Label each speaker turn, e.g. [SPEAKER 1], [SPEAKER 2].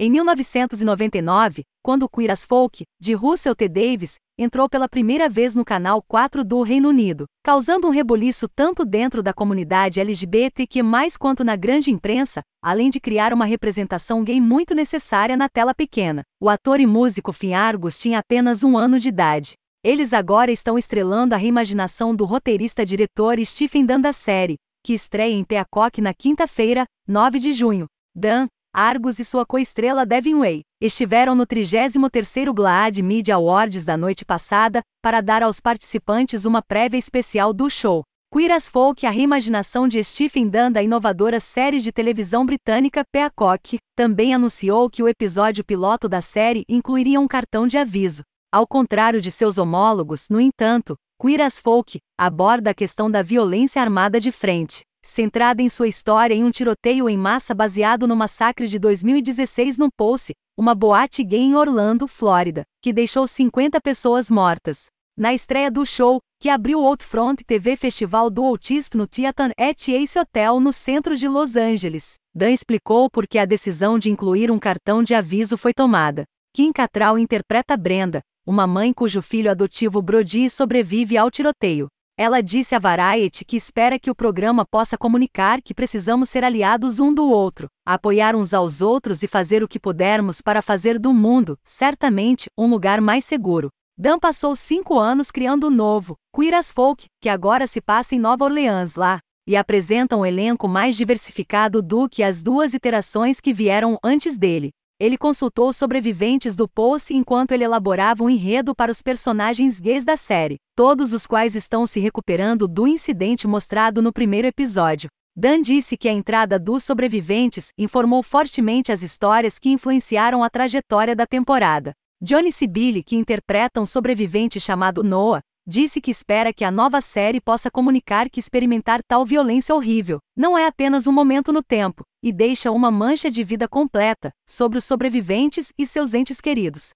[SPEAKER 1] Em 1999, quando Queer as Folk, de Russell T. Davis, entrou pela primeira vez no canal 4 do Reino Unido, causando um rebuliço tanto dentro da comunidade LGBTQ+, quanto na grande imprensa, além de criar uma representação gay muito necessária na tela pequena. O ator e músico Finn Argus tinha apenas um ano de idade. Eles agora estão estrelando a reimaginação do roteirista-diretor Stephen Dunn da série, que estreia em Peacock na quinta-feira, 9 de junho. Dan, Argos e sua coestrela Devin Way estiveram no 33º Glaad Media Awards da noite passada para dar aos participantes uma prévia especial do show. Queer as Folk, a reimaginação de Stephen Dunn da inovadora série de televisão britânica Peacock, também anunciou que o episódio piloto da série incluiria um cartão de aviso. Ao contrário de seus homólogos, no entanto, Queer as Folk aborda a questão da violência armada de frente centrada em sua história em um tiroteio em massa baseado no massacre de 2016 no Pulse, uma boate gay em Orlando, Flórida, que deixou 50 pessoas mortas. Na estreia do show, que abriu o Outfront TV Festival do Autist no Tiatan et Ace Hotel no centro de Los Angeles, Dan explicou por que a decisão de incluir um cartão de aviso foi tomada. Kim Cattrall interpreta Brenda, uma mãe cujo filho adotivo Brody sobrevive ao tiroteio. Ela disse a Variety que espera que o programa possa comunicar que precisamos ser aliados um do outro, apoiar uns aos outros e fazer o que pudermos para fazer do mundo, certamente, um lugar mais seguro. Dan passou cinco anos criando o novo, Queer as Folk, que agora se passa em Nova Orleans lá, e apresenta um elenco mais diversificado do que as duas iterações que vieram antes dele. Ele consultou sobreviventes do Post enquanto ele elaborava um enredo para os personagens gays da série, todos os quais estão se recuperando do incidente mostrado no primeiro episódio. Dan disse que a entrada dos sobreviventes informou fortemente as histórias que influenciaram a trajetória da temporada. Johnny Sibili, que interpreta um sobrevivente chamado Noah, disse que espera que a nova série possa comunicar que experimentar tal violência horrível não é apenas um momento no tempo, e deixa uma mancha de vida completa sobre os sobreviventes e seus entes queridos.